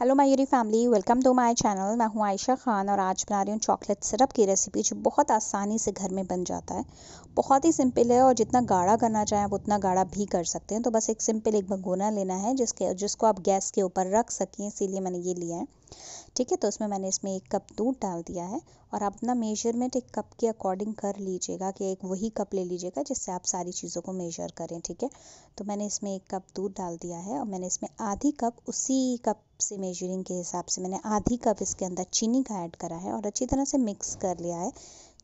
hello Mayuri family welcome to my channel मैं हूँ आयशा खान और आज बना रही हूँ चॉकलेट सिरप की रेसिपी जो बहुत आसानी से घर में बन जाता है बहुत ही सिंपल है और जितना गाढ़ा करना चाहें आप उतना गाढ़ा भी कर सकते हैं तो बस एक सिंपल एक भगोना लेना है जिसके जिसको आप गैस के ऊपर रख सकें इसीलिए मैंने ये लिया है ठीक है तो उसमें मैंने इसमें एक कप दूध डाल दिया है और आप अपना मेजरमेंट एक कप के अकॉर्डिंग कर लीजिएगा कि एक वही कप ले लीजिएगा जिससे आप सारी चीज़ों को मेजर करें ठीक है तो मैंने इसमें एक कप दूध डाल दिया है और मैंने इसमें आधी कप उसी कप से मेजरिंग के हिसाब से मैंने आधी कप इसके अंदर चीनी का ऐड करा है और अच्छी तरह से मिक्स कर लिया है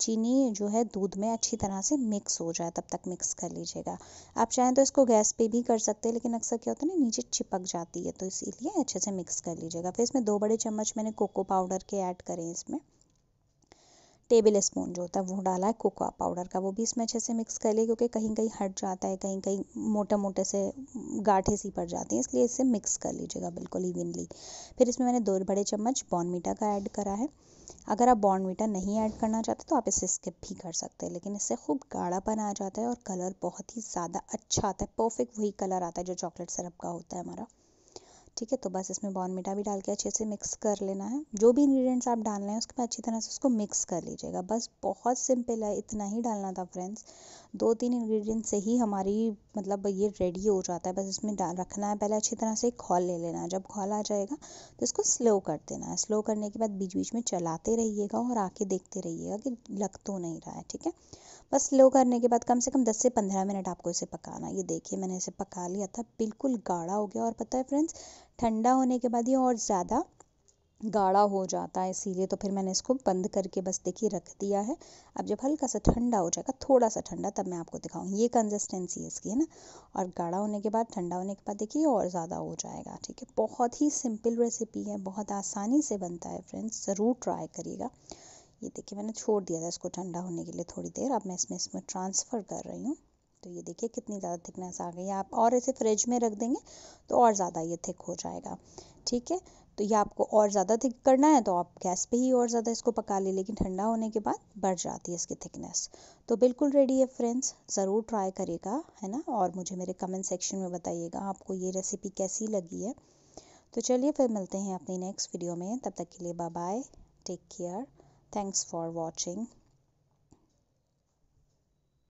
चीनी जो है दूध में अच्छी तरह से मिक्स हो जाए तब तक मिक्स कर लीजिएगा आप चाहें तो इसको गैस पे भी कर सकते हैं लेकिन अक्सर क्या होता है ना नीचे चिपक जाती है तो इसीलिए अच्छे से मिक्स कर लीजिएगा फिर इसमें दो बड़े चम्मच मैंने कोको पाउडर के ऐड करें इसमें टेबल स्पून जो होता है वो डाला है कोकोआ पाउडर का वो भी इसमें अच्छे से मिक्स कर लिए क्योंकि कहीं कहीं हट जाता है कहीं कहीं मोटा मोटे से गाठे सी पड़ जाती हैं इसलिए इसे मिक्स कर लीजिएगा बिल्कुल इवनली फिर इसमें मैंने दो बड़े चम्मच बॉर्नमीटा का ऐड करा है अगर आप बॉर्नमीटा नहीं ऐड करना चाहते तो आप इसे स्किप भी कर सकते हैं लेकिन इससे खूब गाढ़ापन आ जाता है और कलर बहुत ही ज़्यादा अच्छा आता है परफेक्ट वही कलर आता है जो चॉकलेट सिरप का होता है हमारा ठीक है तो बस इसमें बॉर्नमीटा भी डाल के अच्छे से मिक्स कर लेना है जो भी इंग्रेडिएंट्स आप डाल हैं उसके बाद अच्छी तरह से उसको मिक्स कर लीजिएगा बस बहुत सिंपल है इतना ही डालना था फ्रेंड्स दो तीन इंग्रेडिएंट से ही हमारी मतलब ये रेडी हो जाता है बस इसमें रखना है पहले अच्छी तरह से खोल ले लेना है जब खोल आ जाएगा तो इसको स्लो कर देना है स्लो करने के बाद बीच बीच में चलाते रहिएगा और आके देखते रहिएगा कि लग तो नहीं रहा है ठीक है बस स्लो करने के बाद कम से कम दस से पंद्रह मिनट आपको इसे पकाना ये देखिए मैंने इसे पका लिया था बिल्कुल गाढ़ा हो गया और पता है फ्रेंड्स ठंडा होने के बाद ये और ज़्यादा गाढ़ा हो जाता है इसीलिए तो फिर मैंने इसको बंद करके बस देखिए रख दिया है अब जब हल्का सा ठंडा हो जाएगा थोड़ा सा ठंडा तब मैं आपको दिखाऊँ ये कंसिस्टेंसी है इसकी है ना और गाढ़ा होने के बाद ठंडा होने के बाद देखिए और ज़्यादा हो जाएगा ठीक है बहुत ही सिंपल रेसिपी है बहुत आसानी से बनता है फ्रेंड्स ज़रूर ट्राई करिएगा ये देखिए मैंने छोड़ दिया था इसको ठंडा होने के लिए थोड़ी देर अब मैं इसमें इसमें ट्रांसफ़र कर रही हूँ तो ये देखिए कितनी ज़्यादा थिकनेस आ गई है आप और इसे फ्रिज में रख देंगे तो और ज़्यादा ये थिक हो जाएगा ठीक है तो ये आपको और ज़्यादा थिक करना है तो आप गैस पे ही और ज़्यादा इसको पका लें लेकिन ठंडा होने के बाद बढ़ जाती है इसकी थिकनेस तो बिल्कुल रेडी है फ्रेंड्स ज़रूर ट्राई करिएगा है ना और मुझे मेरे कमेंट सेक्शन में बताइएगा आपको ये रेसिपी कैसी लगी है तो चलिए फिर मिलते हैं अपनी नेक्स्ट वीडियो में तब तक के लिए bye bye take care thanks for watching